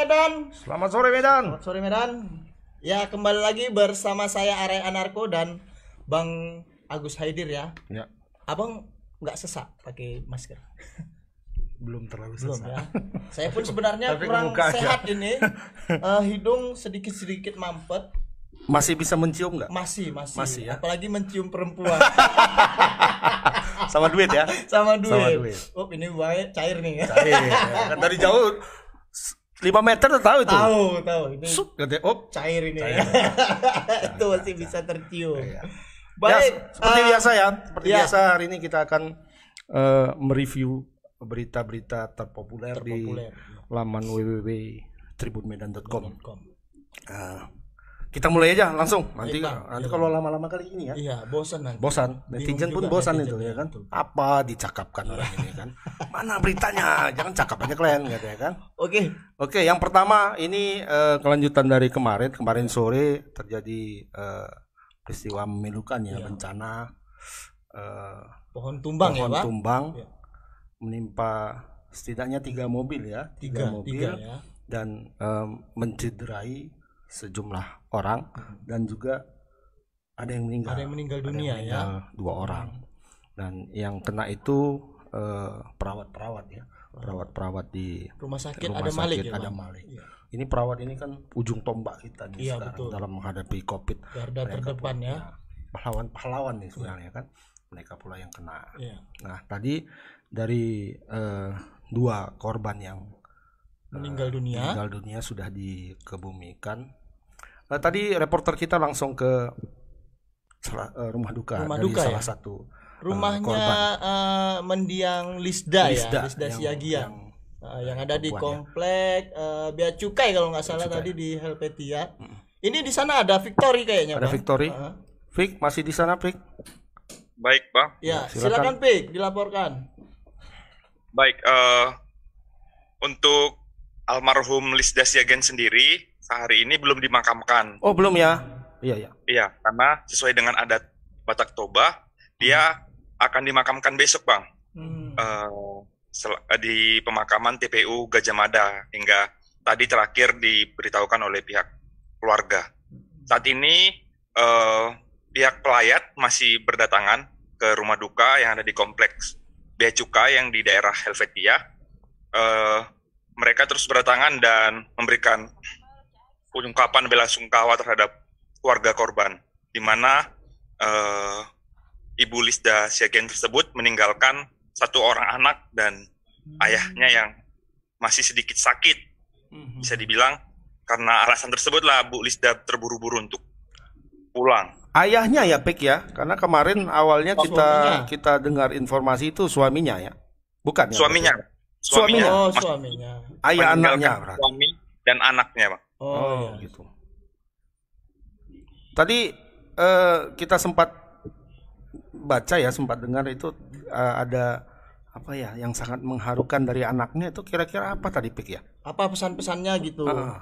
Medan. Selamat sore Medan. Selamat sore Medan. Ya kembali lagi bersama saya Arek Anarko dan Bang Agus Haidir ya. Ya. Abang nggak sesak pakai masker. Belum terlalu Belum, sesak. Ya. Saya pun sebenarnya Tapi kurang sehat aja. ini. Uh, hidung sedikit-sedikit mampet. Masih bisa mencium nggak? Masih, masih. Masih ya. Apalagi mencium perempuan. sama duit ya? Sama duit. Sama duit. Oh, ini banyak cair nih. Cair. Ya. Kan dari jauh 5 meter tuh tahu itu. Tahu, tahu. Ini Sup, ganti, op. Cair ini. Cair. Ya. itu nah, masih nah, bisa nah. tercium. Ya, ya. Baik, ya, seperti uh, biasa ya. Seperti ya. biasa hari ini kita akan uh, mereview berita-berita terpopuler, terpopuler di laman www.tribunmedan.com. Uh, kita mulai aja langsung nanti Eka, iya, nanti ya, kalau lama-lama kali ini ya iya bosan nanti bosan netizen pun bosan itu ya kan apa dicakapkan orang ini kan mana beritanya jangan cakap aja kalian gitu ya kan oke okay. oke okay, yang pertama ini uh, kelanjutan dari kemarin kemarin sore terjadi uh, peristiwa memilukan ya ya. bencana uh, pohon tumbang ya, pohon ya Pak? tumbang ya. menimpa setidaknya tiga mobil ya tiga, tiga mobil tiga, ya. dan um, mencederai sejumlah orang dan juga ada yang meninggal. Ada yang meninggal dunia ada yang ya? meninggal ya. Dua orang dan yang kena itu eh, perawat-perawat eh, ya perawat-perawat di rumah sakit rumah ada sakit, Malik, ya, ada Malik. Ya. Ini perawat ini kan ujung tombak kita nih ya, sekarang betul. dalam menghadapi COVID. Garda mereka terdepan ya. Pahlawan-pahlawan nih sebenarnya ya. kan mereka pula yang kena. Ya. Nah tadi dari uh, dua korban yang meninggal eh, dunia, meninggal dunia sudah dikebumikan uh, tadi reporter kita langsung ke salah, uh, rumah duka rumah dari duka, salah ya? satu eh, rumahnya uh, uh, mendiang Lisda, Lisda ya Lisda yang, Siagian yang, uh, yang ada di ya. komplek uh, Bea Cukai kalau nggak salah tadi di Helvetia hmm. ini di sana ada Victory kayaknya ada bang. Victory uh -huh. Vic masih di sana Vic baik bang ya, ya silakan, silakan Vic dilaporkan baik uh, untuk almarhum Lisda Siagian sendiri hari ini belum dimakamkan. Oh, belum ya? Iya, iya. Iya, karena sesuai dengan adat Batak Toba, dia akan dimakamkan besok, Bang. Hmm. Uh, di pemakaman TPU Gajah Mada hingga tadi terakhir diberitahukan oleh pihak keluarga. Saat ini uh, pihak pelayat masih berdatangan ke rumah duka yang ada di kompleks Bea Cukai yang di daerah Helvetia. Uh, mereka terus berdatangan dan memberikan ungkapan bela sungkawa terhadap warga korban, di mana uh, Ibu Lisda Siagian tersebut meninggalkan satu orang anak dan hmm. ayahnya yang masih sedikit sakit, hmm. bisa dibilang karena alasan tersebutlah Bu Lisda terburu-buru untuk pulang. Ayahnya ya Pek ya, karena kemarin hmm. awalnya oh, kita suaminya. kita dengar informasi itu suaminya ya, bukan? Ya, suaminya. Suaminya. Oh, suaminya. Ayah anaknya. Suami dan anaknya, Pak. Oh, oh iya. gitu. Tadi uh, kita sempat baca ya, sempat dengar itu uh, ada apa ya yang sangat mengharukan dari anaknya itu kira-kira apa tadi Pik ya? Apa pesan-pesannya gitu? Uh.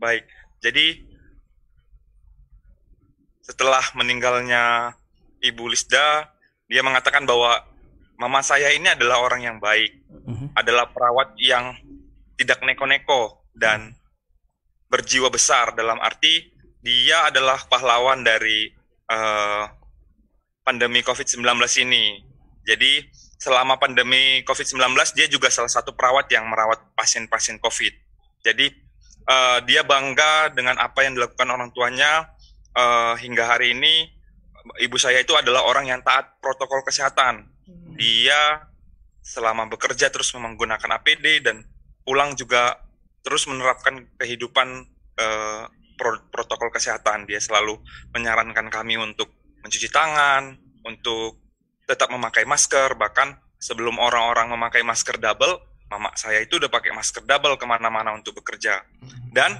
Baik. Jadi setelah meninggalnya Ibu Lisda, dia mengatakan bahwa mama saya ini adalah orang yang baik, uh mhm. -huh. adalah perawat yang tidak neko-neko dan berjiwa besar dalam arti dia adalah pahlawan dari uh, pandemi COVID-19 ini. Jadi selama pandemi COVID-19 dia juga salah satu perawat yang merawat pasien-pasien COVID. Jadi uh, dia bangga dengan apa yang dilakukan orang tuanya uh, hingga hari ini ibu saya itu adalah orang yang taat protokol kesehatan. Hmm. Dia selama bekerja terus menggunakan APD dan pulang juga terus menerapkan kehidupan uh, pro protokol kesehatan. Dia selalu menyarankan kami untuk mencuci tangan, untuk tetap memakai masker, bahkan sebelum orang-orang memakai masker double, mama saya itu udah pakai masker double kemana-mana untuk bekerja. Dan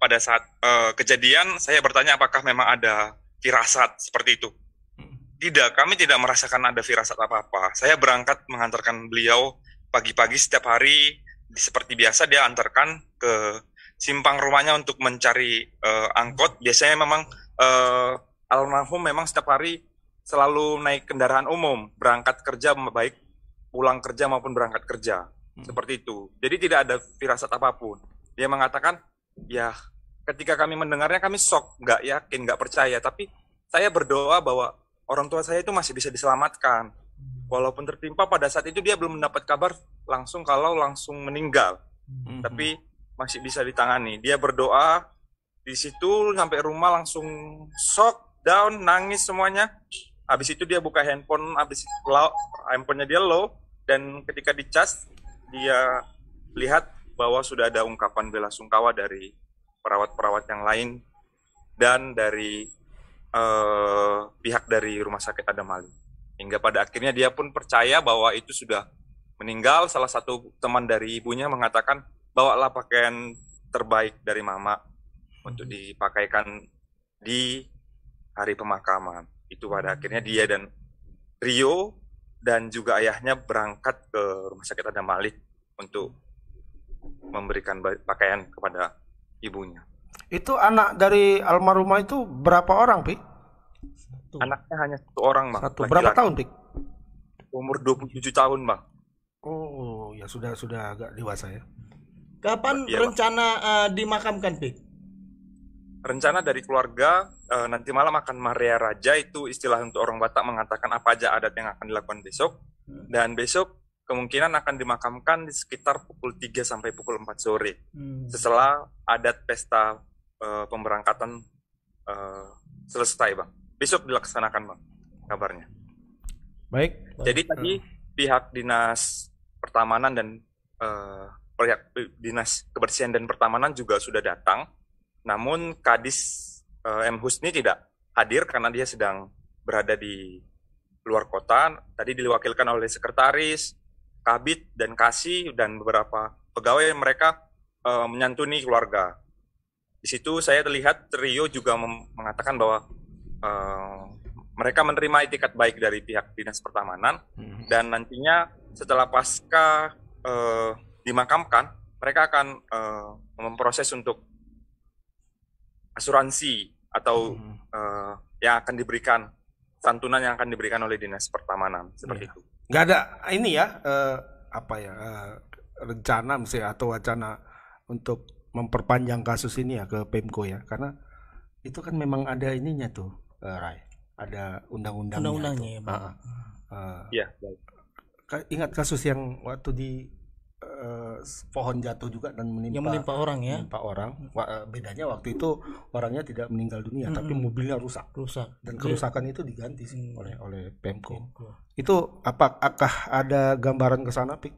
pada saat uh, kejadian, saya bertanya apakah memang ada firasat seperti itu. Tidak, kami tidak merasakan ada firasat apa-apa. Saya berangkat mengantarkan beliau pagi-pagi setiap hari, seperti biasa dia antarkan ke simpang rumahnya untuk mencari uh, angkot. Biasanya memang uh, almarhum memang setiap hari selalu naik kendaraan umum, berangkat kerja baik pulang kerja maupun berangkat kerja. Hmm. Seperti itu. Jadi tidak ada firasat apapun. Dia mengatakan, ya ketika kami mendengarnya kami shock, nggak yakin, nggak percaya. Tapi saya berdoa bahwa orang tua saya itu masih bisa diselamatkan. Hmm. Walaupun tertimpa pada saat itu dia belum mendapat kabar langsung kalau langsung meninggal. Hmm. Tapi masih bisa ditangani. Dia berdoa di situ sampai rumah langsung shock, down, nangis semuanya. Habis itu dia buka handphone, habis low, handphonenya dia low dan ketika dicas dia lihat bahwa sudah ada ungkapan bela sungkawa dari perawat-perawat yang lain dan dari eh, pihak dari rumah sakit Adamali. Hingga pada akhirnya dia pun percaya bahwa itu sudah meninggal. Salah satu teman dari ibunya mengatakan bawalah pakaian terbaik dari mama untuk dipakaikan di hari pemakaman. Itu pada akhirnya dia dan Rio dan juga ayahnya berangkat ke rumah sakit Adam Malik untuk memberikan pakaian kepada ibunya. Itu anak dari almarhumah itu berapa orang, Pi? Satu. Anaknya hanya satu orang, Bang. Satu. Laki -laki. Berapa tahun, Pi? Umur 27 tahun, Bang. Oh, ya sudah sudah agak dewasa ya. Kapan ya, rencana uh, dimakamkan, Pi? Rencana dari keluarga uh, nanti malam akan Maria Raja itu istilah untuk orang Batak mengatakan apa aja adat yang akan dilakukan besok hmm. dan besok kemungkinan akan dimakamkan di sekitar pukul 3 sampai pukul 4 sore. Hmm. Setelah adat pesta uh, pemberangkatan uh, selesai, Bang. Besok dilaksanakan, Bang, kabarnya. Baik. Jadi tadi pihak dinas pertamanan dan uh, pihak dinas kebersihan dan pertamanan juga sudah datang. Namun Kadis uh, M Husni tidak hadir karena dia sedang berada di luar kota. Tadi diwakilkan oleh sekretaris, kabit dan kasih dan beberapa pegawai mereka uh, menyantuni keluarga. Di situ saya terlihat Rio juga mengatakan bahwa uh, mereka menerima itikat baik dari pihak dinas pertamanan hmm. dan nantinya setelah pasca uh, dimakamkan, mereka akan uh, memproses untuk asuransi atau hmm. uh, yang akan diberikan santunan yang akan diberikan oleh dinas pertamanan seperti ya. itu. Gak ada ini ya uh, apa ya uh, rencana misalnya atau wacana untuk memperpanjang kasus ini ya ke Pemko ya karena itu kan memang ada ininya tuh uh, Rai ada undang-undangnya. Undang-undangnya. Ya, uh, uh, ya. Ingat kasus yang waktu di uh, pohon jatuh juga dan menimpa, yang menimpa orang ya menimpa orang eh, bedanya waktu itu orangnya tidak meninggal dunia hmm, tapi mobilnya rusak rusak dan iya. kerusakan Jadi, itu diganti sih mm, oleh oleh Pemko. Pemko itu apakah ada gambaran ke sana Pik?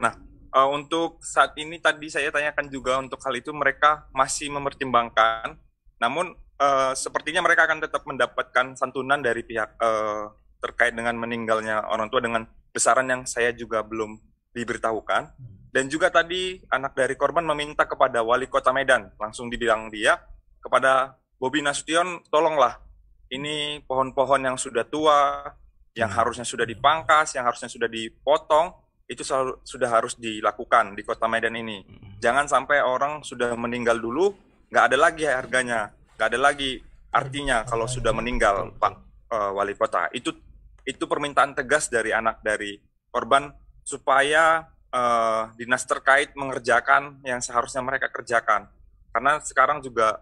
Nah uh, untuk saat ini tadi saya tanyakan juga untuk hal itu mereka masih mempertimbangkan namun uh, sepertinya mereka akan tetap mendapatkan santunan dari pihak uh, terkait dengan meninggalnya orang tua dengan besaran yang saya juga belum diberitahukan hmm. dan juga tadi anak dari korban meminta kepada wali kota Medan langsung dibilang dia kepada Bobi Nasution tolonglah ini pohon-pohon yang sudah tua yang hmm. harusnya sudah dipangkas yang harusnya sudah dipotong itu selalu, sudah harus dilakukan di kota Medan ini hmm. jangan sampai orang sudah meninggal dulu nggak ada lagi harganya nggak ada lagi artinya kalau sudah meninggal Pak uh, Wali Kota itu itu permintaan tegas dari anak dari korban supaya uh, dinas terkait mengerjakan yang seharusnya mereka kerjakan. Karena sekarang juga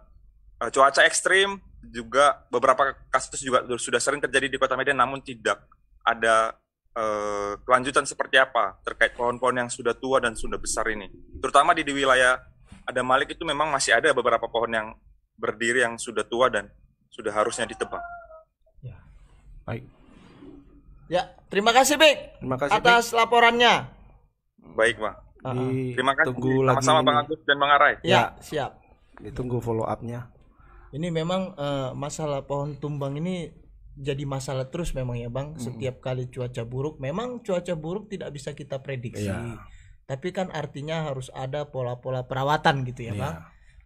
uh, cuaca ekstrim juga beberapa kasus juga sudah sering terjadi di Kota Medan, namun tidak ada uh, kelanjutan seperti apa terkait pohon-pohon yang sudah tua dan sudah besar ini. Terutama di, di wilayah ada Malik itu memang masih ada beberapa pohon yang berdiri yang sudah tua dan sudah harusnya ditebang. Ya. Baik, Ya, terima kasih Bik. Terima kasih atas Bik. laporannya. Baik, Bang. Ah, ah. Di... Terima kasih. Tunggu Sama-sama Bang Agus dan Bang Arai. Ya, ya. siap. Ditunggu follow up-nya. Ini memang uh, masalah pohon tumbang ini jadi masalah terus memang ya, Bang. Mm -hmm. Setiap kali cuaca buruk, memang cuaca buruk tidak bisa kita prediksi. Yeah. Tapi kan artinya harus ada pola-pola perawatan gitu ya, yeah. Bang.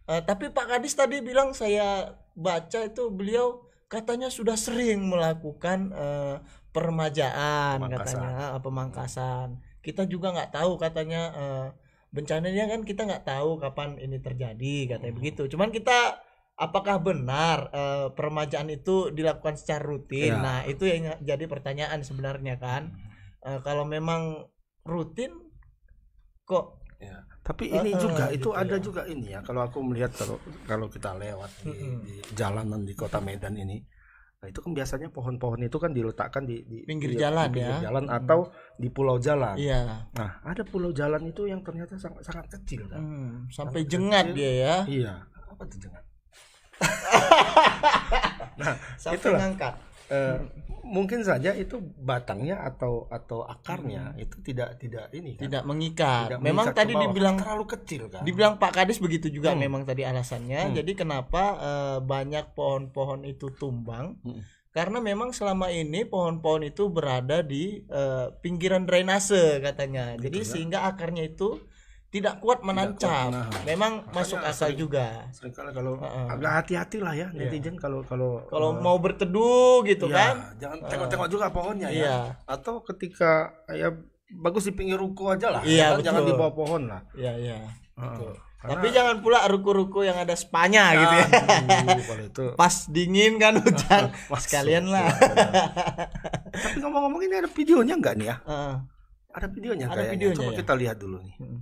Uh, tapi Pak Kadis tadi bilang saya baca itu beliau katanya sudah sering melakukan uh, permajaan pemangkasan. katanya uh, pemangkasan kita juga nggak tahu katanya uh, bencananya kan kita nggak tahu kapan ini terjadi katanya hmm. begitu cuman kita apakah benar uh, permajaan itu dilakukan secara rutin ya. nah itu yang jadi pertanyaan sebenarnya kan uh, kalau memang rutin kok tapi ini uh, juga uh, itu gitu ada ya. juga ini ya kalau aku melihat kalau kalau kita lewat di, di jalanan di kota Medan ini nah itu kan biasanya pohon-pohon itu kan diletakkan di, di pinggir di, jalan pinggir ya jalan hmm. atau di pulau jalan iya. nah ada pulau jalan itu yang ternyata sangat sangat kecil kan? hmm, sampai sangat jengat kecil. dia ya iya apa tuh jengat nah sampai itulah ngangkat. Uh, mungkin saja itu batangnya atau atau akarnya hmm. itu tidak tidak ini kan? tidak mengikat. Tidak memang mengikat tadi dibilang terlalu kecil kan. Dibilang Pak Kades begitu juga hmm. memang tadi alasannya. Hmm. Jadi kenapa uh, banyak pohon-pohon itu tumbang? Hmm. Karena memang selama ini pohon-pohon itu berada di uh, pinggiran drainase katanya. Jadi gitu, sehingga akarnya itu tidak kuat menancap. Memang Makanya masuk asal sering, juga. Seringkali kalau uh-uh. hati-hati lah ya iya. netizen yeah. kalau kalau kalau uh, mau berteduh gitu yeah, kan. Jangan tengok-tengok uh, juga pohonnya yeah. ya. Iya. Atau ketika ya bagus di pinggir ruko aja lah. Yeah, ya kan? Jangan di bawah pohon lah. Iya yeah, iya. Yeah. Uh, betul. Karena, Tapi jangan pula ruko-ruko yang ada spanya nah, gitu ya. Aduh, itu. Pas dingin kan hujan. kalian lah. Tapi ngomong-ngomong ini ada videonya enggak nih ya? Uh, ada videonya ada kayaknya. Videonya, Coba ya? kita lihat dulu nih. Hmm.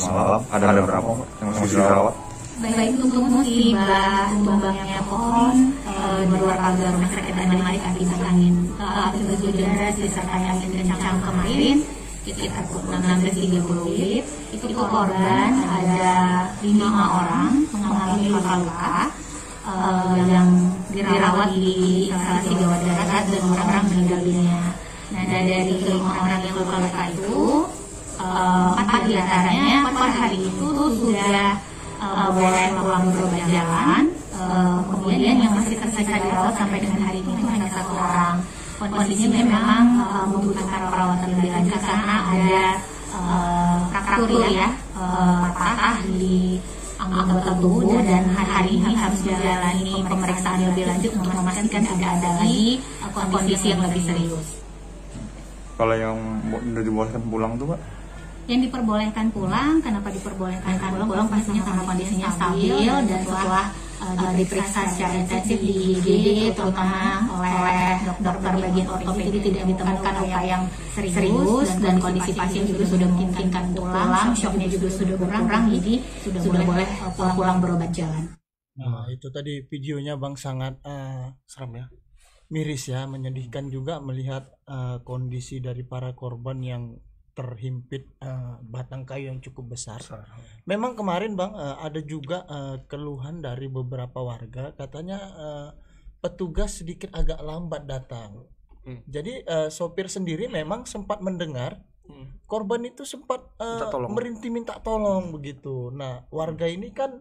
semalam ada, ada berapa yang masih dirawat? Baik, untuk musibah bambang-bambangnya pohon uh, di luar pagar rumah sakit dan lain-lain akibat angin akibat hujan deras disertai angin kencang kemarin sekitar pukul 16.30 WIB itu korban ada lima orang mengalami luka luka uh, yang dirawat di instalasi Jawa Darat dan orang-orang meninggal dunia. Nah dari kelima orang yang luka luka itu empat eh, di antaranya per hari itu sudah uh, boleh pulang berobat jalan uh, eh, kemudian yang masih tersisa rawat sampai dengan hari ini itu hanya satu orang kondisinya memang uh, membutuhkan perawatan lebih lanjut karena ada uh, fraktur ya uh, patah di anggota tubuh dan hari ini harus menjalani pemeriksaan lebih lanjut untuk memastikan tidak ada lagi kondisi yang lebih serius. Kalau yang dibolehkan pulang tuh pak? yang diperbolehkan pulang kenapa diperbolehkan kan pulang pastinya karena kondisinya stabil dan setelah uh, diperiksa secara intensif di IGD terutama oleh dokter bagian ortopedi tidak ditemukan luka yang serius dan kondisi pasien juga sudah memungkinkan untuk pulang shocknya juga sudah berkurang jadi sudah boleh e, pulang pulang berobat jalan nah itu tadi videonya bang sangat uh, serem ya miris ya menyedihkan juga melihat uh, kondisi dari para korban yang terhimpit uh, batang kayu yang cukup besar. besar. Memang kemarin bang uh, ada juga uh, keluhan dari beberapa warga katanya uh, petugas sedikit agak lambat datang. Hmm. Jadi uh, sopir sendiri memang sempat mendengar hmm. korban itu sempat uh, minta tolong. merintih minta tolong hmm. begitu. Nah warga ini kan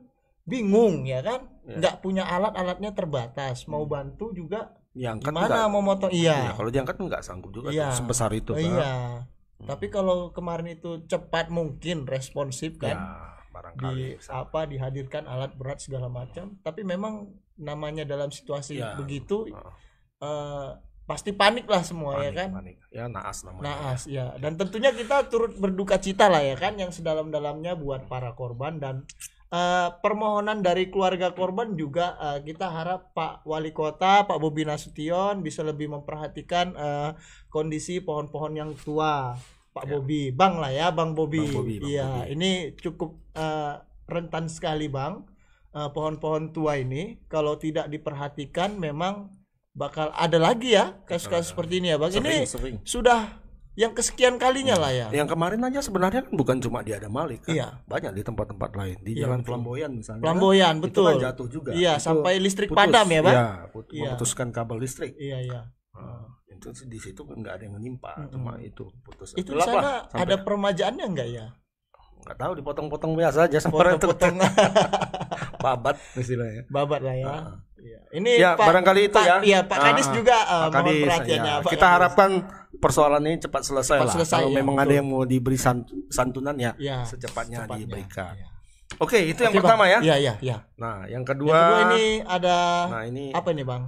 bingung ya kan, yeah. nggak punya alat-alatnya terbatas, hmm. mau bantu juga. Diangkat gimana enggak, mau motong iya. Ya, kalau diangkat nggak sanggup juga iya. sebesar itu. Kan? Tapi hmm. kalau kemarin itu cepat mungkin responsif kan. Ya, di apa dihadirkan alat berat segala macam, hmm. tapi memang namanya dalam situasi ya. begitu uh. Uh, pasti panik lah semua ya panik, ya kan. Panik. Ya naas namanya. Naas ya. Dan tentunya kita turut berduka cita lah ya kan yang sedalam-dalamnya buat para korban dan Eh, permohonan dari keluarga korban juga uh, kita harap Pak Wali Kota Pak Bobi Nasution bisa lebih memperhatikan uh, kondisi pohon-pohon yang tua Pak ya. Bobi Bang lah ya Bang Bobi, bang iya ini cukup uh, rentan sekali Bang pohon-pohon uh, tua ini kalau tidak diperhatikan memang bakal ada lagi ya kasus-kasus seperti ini ya Bang sering, ini sering. sudah yang kesekian kalinya lah ya. Yang kemarin aja sebenarnya kan bukan cuma di ada Malik kan. Iya. Banyak di tempat-tempat lain. Di iya, Jalan Flamboyan misalnya. Flamboyan, kan, betul. Itu kan jatuh juga. Iya, itu sampai listrik putus. padam ya, Pak. Iya, put iya, memutuskan kabel listrik. Iya, iya. Nah, itu di situ kan nggak ada yang menimpa, hmm. cuma itu putus. Itu di sana ada permajaannya enggak ya? Nggak tahu dipotong-potong biasa aja sampai potong. Babat istilahnya. Babat lah ya. Nah. Ini ya, Pak, barangkali itu Pak, ya. Iya, Pak Kadis ah, juga uh, Pak Kadis, mohon perhatiannya. Ya. Pak Kita Kadis. harapkan persoalan ini cepat selesai cepat lah. Selesai, Kalau ya, memang betul. ada yang mau diberi santunan ya, ya secepatnya, secepatnya diberikan. Ya. Oke, itu yang Oke, pertama ya. Iya, iya, iya. Nah, yang kedua, yang kedua ini ada Nah, ini apa ini, Bang?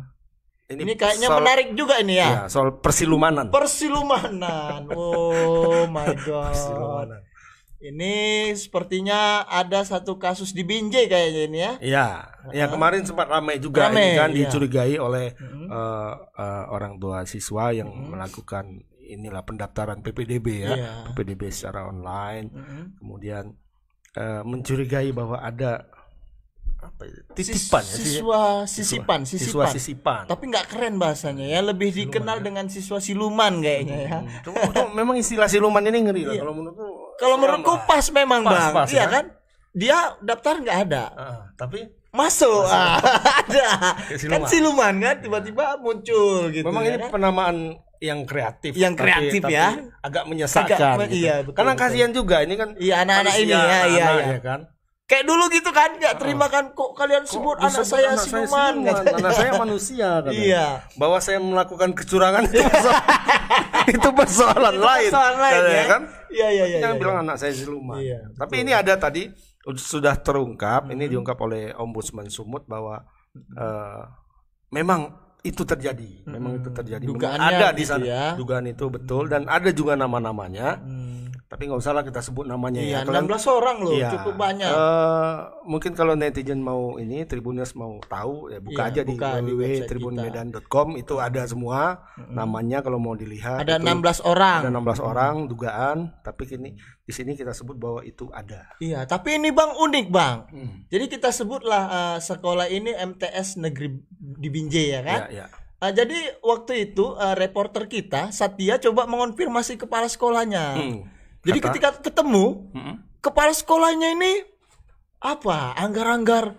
Ini, ini kayaknya soal, menarik juga ini ya. ya. Soal persilumanan. Persilumanan. Oh my god. Persilumanan. Ini sepertinya ada satu kasus di Binjai kayaknya ini ya. Iya, yang ya kemarin sempat ramai juga rame, ini kan iya. dicurigai oleh hmm. uh, uh, orang tua siswa yang hmm. melakukan inilah pendaftaran PPDB ya, yeah. PPDB secara online. Hmm. Kemudian uh, mencurigai bahwa ada apa Titipan ya? Siswa sisipan, siswa, siswa sisipan. Tapi nggak keren bahasanya ya, lebih siluman, dikenal ya? dengan siswa siluman kayaknya ya. Hmm. cuma memang istilah siluman ini ngeri lah iya. kalau menurutku. Kalau ya, menurutku pas memang pas, Bang. Pas, iya kan? kan? Dia daftar nggak ada. Uh, tapi masuk, masuk. Ah, ada. Kan siluman. Kan siluman kan tiba-tiba muncul gitu. Memang ya, ini kan? penamaan yang kreatif yang kreatif ya. tapi, ya agak menyesatkan agak, gitu. iya, betul, karena kasihan juga ini kan iya anak-anak ini ya, anak -anak iya, iya. ya kan kayak dulu gitu kan nggak terima kan kok kalian kok sebut anak saya anak siluman saya anak saya manusia kan iya bahwa saya melakukan kecurangan itu persoalan, itu persoalan itu lain persoalan lain ya kan iya iya iya yang iya, bilang iya. anak saya siluman iya, tapi betul. ini ada tadi sudah terungkap hmm. ini diungkap oleh ombudsman Sumut bahwa uh, memang itu terjadi memang hmm. itu terjadi ada di gitu sana ya. dugaan itu betul dan ada juga nama-namanya hmm tapi nggak usah lah kita sebut namanya ya. iya, ya. Kalian, 16 orang loh, iya, cukup banyak. Uh, mungkin kalau netizen mau ini Tribunnews mau tahu ya buka iya, aja buka di www.tribunmedan.com itu ada semua mm-hmm. namanya kalau mau dilihat. Ada itu, 16 orang. Ada 16 mm-hmm. orang dugaan, tapi kini di sini kita sebut bahwa itu ada. Iya, tapi ini Bang unik, Bang. Mm. Jadi kita sebutlah uh, sekolah ini MTS Negeri di Binjai ya kan? Iya, iya. Uh, jadi waktu itu uh, reporter kita Satya coba mengonfirmasi kepala sekolahnya. Mm jadi Kata, ketika ketemu, hmm? kepala sekolahnya ini apa? Anggar-anggar.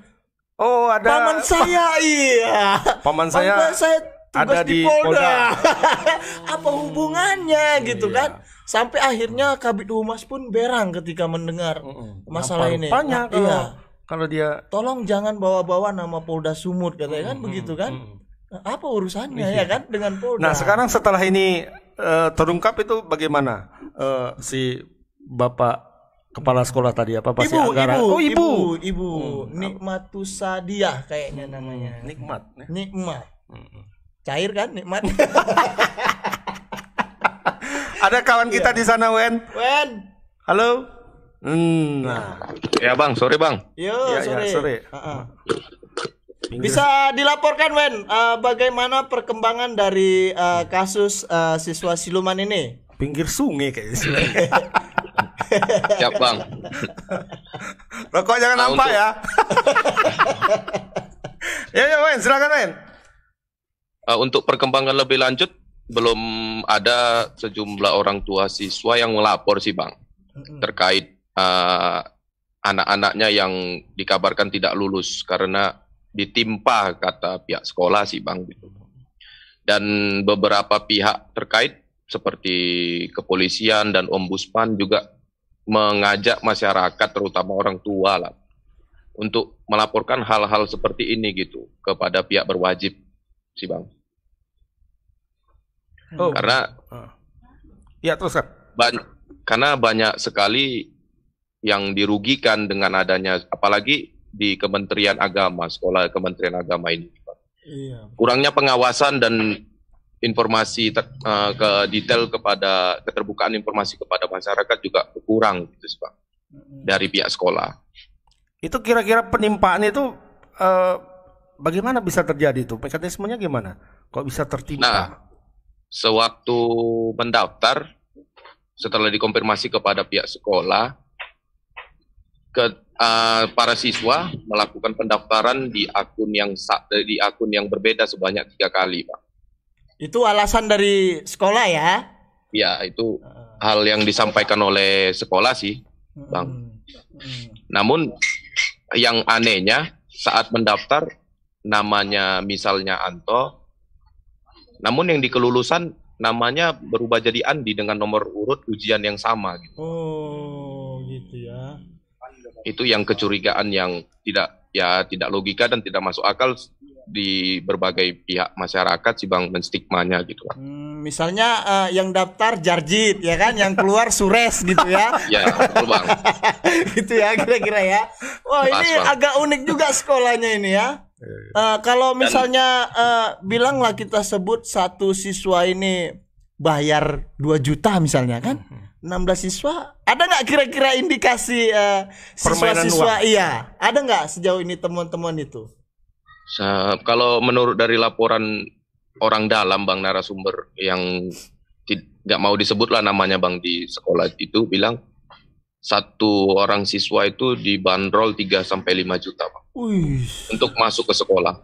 Oh, ada paman saya. iya. Paman saya. Paman saya tugas ada di, Polda. Polda. apa hubungannya iya. gitu kan? Sampai akhirnya Kabit Humas pun berang ketika mendengar mm masalah ini. Banyak nah, iya. kalau dia Tolong jangan bawa-bawa nama Polda Sumut katanya -hmm. kan begitu kan? -hmm. Apa urusannya iya. ya kan dengan Polda? Nah, sekarang setelah ini uh, terungkap itu bagaimana uh, si bapak kepala sekolah tadi apa pasti ibu, ibu, oh ibu ibu, ibu. Hmm. Ya. nikmatusadia kayaknya namanya nikmat ya. nikmat hmm. cair kan nikmat ada kawan kita iya. di sana Wen Wen halo hmm. nah ya bang sore bang yo ya, sore, ya, sore. Uh -uh. Bisa dilaporkan Wen uh, bagaimana perkembangan dari uh, kasus uh, siswa siluman ini? Pinggir sungai kayaknya. Siap bang. Rokok jangan nah, nampak untuk... ya. ya ya Wen silakan Wen. Uh, untuk perkembangan lebih lanjut belum ada sejumlah orang tua siswa yang melapor sih bang terkait uh, anak-anaknya yang dikabarkan tidak lulus karena ditimpa kata pihak sekolah sih bang gitu dan beberapa pihak terkait seperti kepolisian dan ombudsman juga mengajak masyarakat terutama orang tua lah untuk melaporkan hal-hal seperti ini gitu kepada pihak berwajib sih bang oh. karena ah. ya terus kan karena banyak sekali yang dirugikan dengan adanya apalagi di Kementerian Agama, sekolah Kementerian Agama ini. Iya. Kurangnya pengawasan dan informasi ter, uh, eh, ke detail kepada keterbukaan informasi kepada masyarakat juga kurang gitu Pak dari pihak sekolah. Itu kira-kira penimpaan itu uh, bagaimana bisa terjadi itu? Mekanismenya gimana? Kok bisa tertimpa? Nah, sewaktu mendaftar setelah dikonfirmasi kepada pihak sekolah ke uh, para siswa melakukan pendaftaran di akun yang di akun yang berbeda sebanyak tiga kali, Pak. Itu alasan dari sekolah ya? Ya, itu ah. hal yang disampaikan oleh sekolah sih, hmm, Bang. Hmm. Hmm. Namun yang anehnya saat mendaftar namanya misalnya Anto, namun yang di kelulusan namanya berubah jadi Andi dengan nomor urut ujian yang sama gitu. Oh itu yang kecurigaan yang tidak ya tidak logika dan tidak masuk akal di berbagai pihak masyarakat sih bang menstigmanya gitu kan. Hmm, misalnya uh, yang daftar Jarjit ya kan, yang keluar Sures gitu ya. ya betul bang. gitu ya kira-kira ya. Wah ini bang. agak unik juga sekolahnya ini ya. Uh, kalau misalnya dan, uh, eh, bilanglah kita sebut satu siswa ini bayar 2 juta misalnya kan. Hmm. 16 siswa ada nggak kira-kira indikasi eh, siswa-siswa uh, iya ada nggak sejauh ini temuan-temuan itu Se kalau menurut dari laporan orang dalam bang narasumber yang nggak mau disebut lah namanya bang di sekolah itu bilang satu orang siswa itu dibanderol 3 sampai lima juta bang Uish. untuk masuk ke sekolah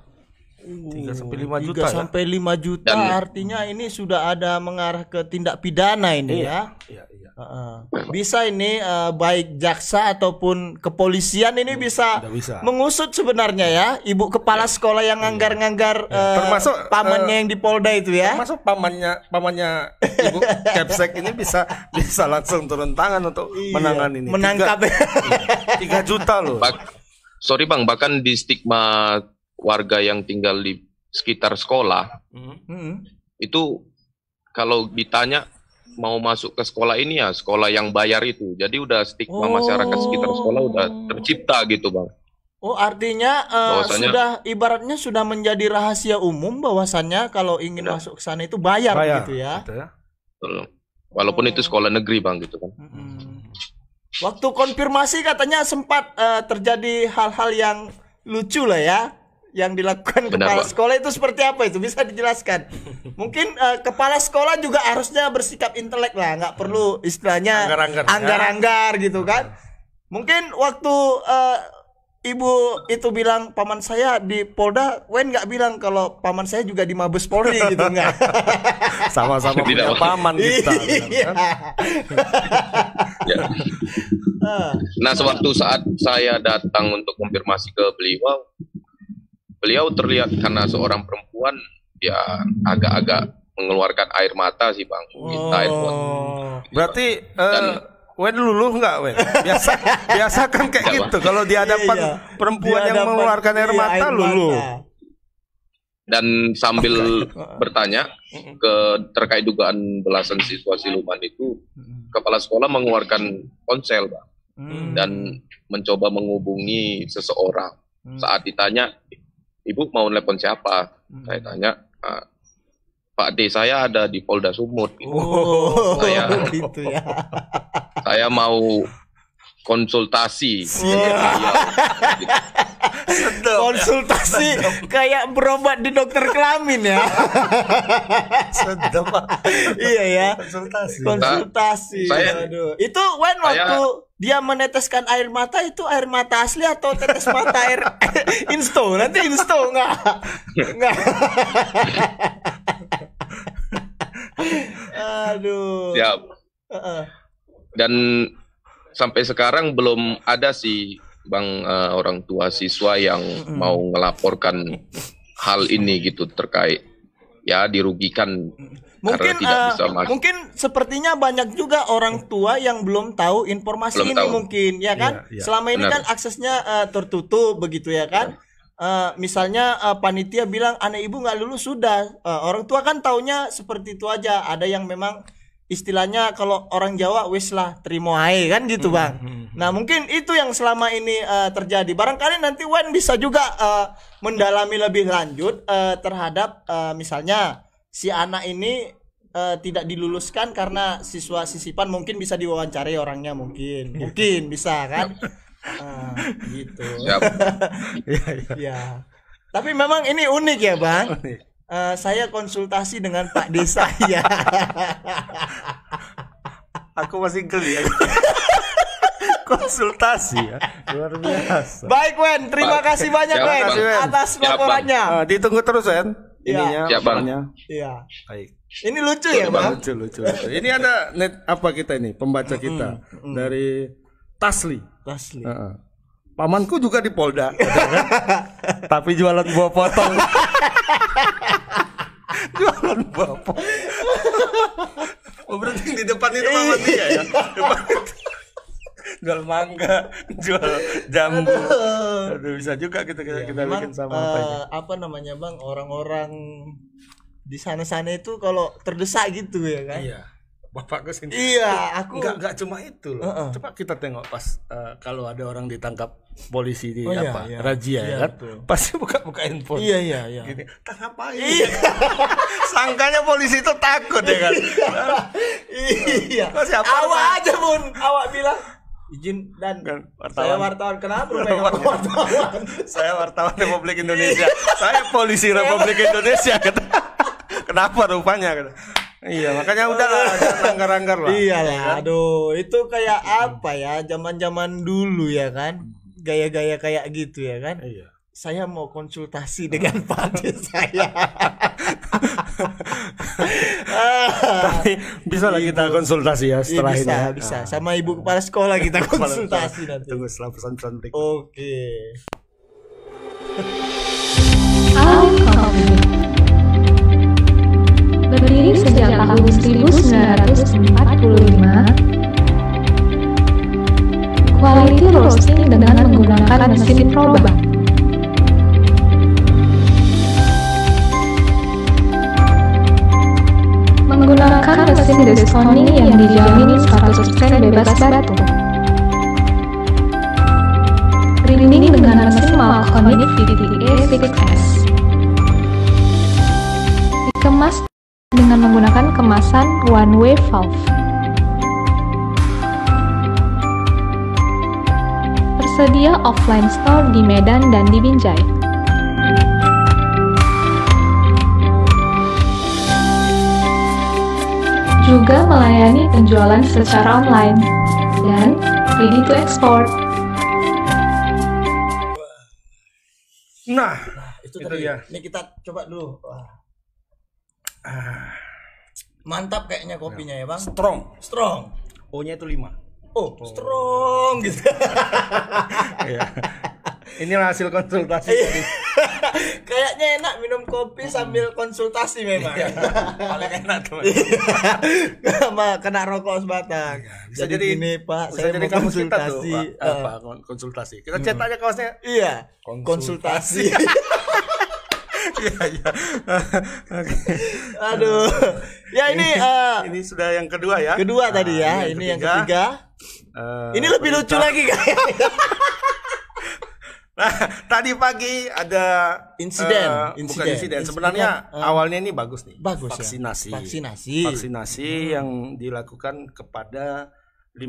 3 sampai 5 juta. 3 ya? sampai 5 juta Dan, artinya ini sudah ada mengarah ke tindak pidana ini iya, ya. Iya, iya. Uh, bisa ini uh, baik jaksa ataupun kepolisian ini hmm, bisa, bisa mengusut sebenarnya ya ibu kepala iya. sekolah yang iya. nganggar-nganggar uh, termasuk eh, pamannya uh, yang di Polda itu ya. Termasuk pamannya pamannya ibu Kepsek ini bisa bisa langsung turun tangan untuk iya, menangani ini. Menangkap 3, 3 juta loh. sorry Bang, bahkan di stigma warga yang tinggal di sekitar sekolah hmm. hmm. itu kalau ditanya mau masuk ke sekolah ini ya sekolah yang bayar itu jadi udah stigma oh. masyarakat sekitar sekolah udah oh. tercipta gitu bang Oh artinya uh, bahwasannya, sudah ibaratnya sudah menjadi rahasia umum bahwasannya kalau ingin ya. masuk ke sana itu bayar, bayar gitu ya. Gitu Walaupun oh. itu sekolah negeri bang gitu kan. Hmm. Waktu konfirmasi katanya sempat uh, terjadi hal-hal yang lucu lah ya yang dilakukan Benar, kepala Pak. sekolah itu seperti apa itu bisa dijelaskan mungkin uh, kepala sekolah juga harusnya bersikap intelek lah nggak perlu istilahnya anggar-anggar gitu kan mungkin waktu uh, ibu itu bilang paman saya di Polda, Wen nggak bilang kalau paman saya juga di Mabes Polri gitu nggak? Sama-sama punya paman kita. Iya. Gitu kan. ya. ya. Eh. Nah, sewaktu saat saya datang untuk konfirmasi ke beliau, beliau terlihat karena seorang perempuan ya agak-agak mengeluarkan air mata sih bang oh, gitu. Berarti eh, Dan, uh, Wen luluh nggak Wen? Biasa biasa kan kayak gitu. Kalau di hadapan iya, iya, perempuan dia yang dapat, mengeluarkan air mata iya, luluh. Dan sambil bertanya ke terkait dugaan belasan siswa siluman itu, kepala sekolah mengeluarkan ponsel bang hmm. dan mencoba menghubungi seseorang. Mm. Saat ditanya ibu mau telepon siapa? Hmm. Saya tanya, Pak D saya ada di Polda Sumut. Oh, saya, gitu ya. saya mau konsultasi. yeah. Konsultasi kayak berobat di dokter kelamin ya. Sedap. iya ya. Konsultasi. Konsultasi. Saya, Aduh. Itu when saya, waktu dia meneteskan air mata itu air mata asli atau tetes mata air insto nanti insto enggak enggak aduh siap uh -uh. dan sampai sekarang belum ada sih bang uh, orang tua siswa yang mau melaporkan hal ini gitu terkait ya dirugikan mungkin karena tidak uh, bisa masuk. mungkin sepertinya banyak juga orang tua yang belum tahu informasi belum ini tahu. mungkin ya kan ya, ya. selama ini Benar. kan aksesnya uh, tertutup begitu ya kan ya. Uh, misalnya uh, panitia bilang anak ibu nggak lulus sudah uh, orang tua kan taunya seperti itu aja ada yang memang istilahnya kalau orang Jawa wis lah terima ae kan gitu bang. Hmm, hmm, hmm, hmm. Nah mungkin itu yang selama ini uh, terjadi. Barangkali nanti Wen bisa juga uh, mendalami lebih lanjut uh, terhadap uh, misalnya si anak ini uh, tidak diluluskan karena siswa sisipan mungkin bisa diwawancari orangnya mungkin iya. mungkin bisa kan. Uh, gitu. ya, ya. Tapi memang ini unik ya bang. Unik uh, saya konsultasi dengan Pak Desa ya. aku masih geli. konsultasi ya. Luar biasa. Baik Wen, terima kasih banyak Wen atas laporannya. Uh, ditunggu terus Wen. Iya. Ininya, ya, bang. Iya. Baik. Ini lucu ya, Pak. Lucu, lucu, lucu. Ini ada net apa kita ini? Pembaca kita mm -hmm. dari Tasli. Tasli. Uh -uh. Pamanku juga di Polda, tapi jualan buah potong. Jualan bapak. Oh berarti di depan itu mama dia ya. Depan iya. jual mangga, jual jambu. Aduh, Aduh bisa juga kita kita, ya, kita memang, bikin sama uh, apa, ya. apa namanya Bang, orang-orang di sana-sana itu kalau terdesak gitu ya kan. Iya bapakku sini. Iya, aku nggak nggak cuma itu loh. Uh-uh. Coba kita tengok pas uh, kalau ada orang ditangkap polisi di oh, iya, apa iya, iya. razia iya, kan, pasti buka-buka handphone. Iya iya iya. Gini, tak ngapain? Iya. Sangkanya polisi itu takut ya kan. iya. Kok siapa? Awak aja pun, awak bilang izin dan kan, wartawan. saya wartawan kenapa megang wartawan saya wartawan Republik Indonesia saya polisi Republik Indonesia kata kenapa rupanya Iya, makanya udah lah, anggar-anggar lah. Iyalah, kan? aduh, itu kayak apa ya, zaman-zaman dulu ya kan, gaya-gaya kayak gitu ya kan. Iya. Saya mau konsultasi dengan Pak saya. Tapi bisa lah kita konsultasi ya iya, setelah iya, bisa, ini. Ya. Bisa, bisa. Ah. Sama ibu kepala sekolah kita konsultasi nanti. Tunggu setelah pesan-pesan berikut. Oke. Okay. Berdiri sejak tahun 1945, quality roasting dengan menggunakan mesin proba. Menggunakan mesin disconing yang dijamin 100% bebas batu. Rinding dengan mesin Malconic VDTA 6S. Dikemas dengan menggunakan kemasan one-way valve. Tersedia offline store di Medan dan di Binjai. juga melayani penjualan secara online dan ready to export. Nah, nah itu, itu tadi. Ya. Ini kita coba dulu. Wah. Ah. Mantap kayaknya kopinya ya, Bang. Strong. Strong. O-nya itu lima Oh, oh, strong gitu. Iya. Ini hasil konsultasi. Iya. Kayaknya enak minum kopi sambil konsultasi memang. Iya. Paling enak teman. Iya. Sama kena rokok sebatang. Bisa jadi, jadi ini Pak, saya jadi mau konsultasi. Tuh, Pak. Eh. Apa konsultasi? Kita cetak hmm. aja kaosnya. Iya. Konsultasi. konsultasi. Iya, iya. Aduh. Ya ini uh, ini sudah yang kedua ya. Kedua uh, tadi ya. ini Yang ketiga, yang ketiga. Uh, ini lebih perintah. lucu lagi kayaknya. Nah, tadi pagi ada insiden, uh, eh, insiden. bukan insiden. Sebenarnya uh, awalnya ini bagus nih. Bagus vaksinasi. ya. Vaksinasi. Vaksinasi hmm. yang dilakukan kepada 50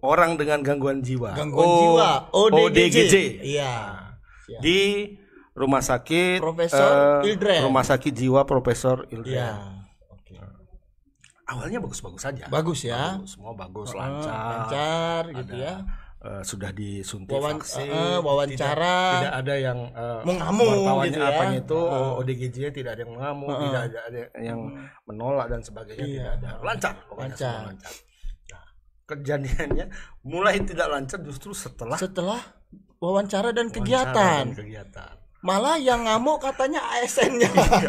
orang dengan gangguan jiwa. Gangguan o, jiwa. ODGJ. ODGJ. Iya. Di rumah sakit Profesor uh, Rumah sakit jiwa Profesor Ildren. Ya. Awalnya bagus-bagus saja. Bagus ya. Bagus, semua bagus, uh, lancar. Lancar gitu ada, gitu ya. Uh, sudah disuntik Wawan, vaksin, uh, wawancara, tidak, tidak ada yang uh, mengamuk gitu ya. apanya itu uh, oh, ODGJ-nya tidak ada yang mengamuk, uh, tidak ada yang menolak dan sebagainya, iya. tidak ada. Lancar, lancar. lancar. Nah, kejadiannya mulai tidak lancar justru setelah setelah wawancara dan wawancara kegiatan. Dan kegiatan malah yang ngamuk katanya ASN-nya. Iya.